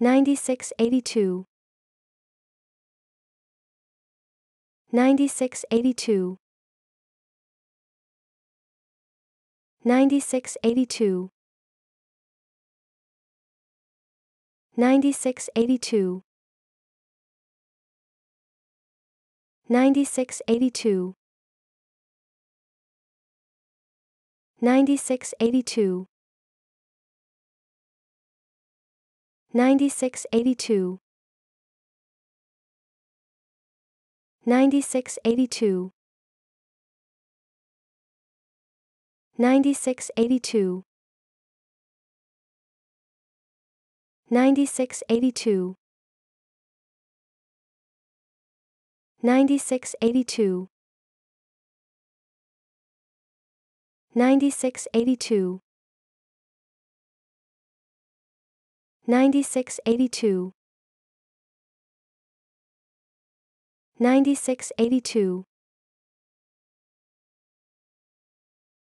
9682 9682 9682 9682 9682 9682 9682 9682 9682 9682 9682 9682 9682 9682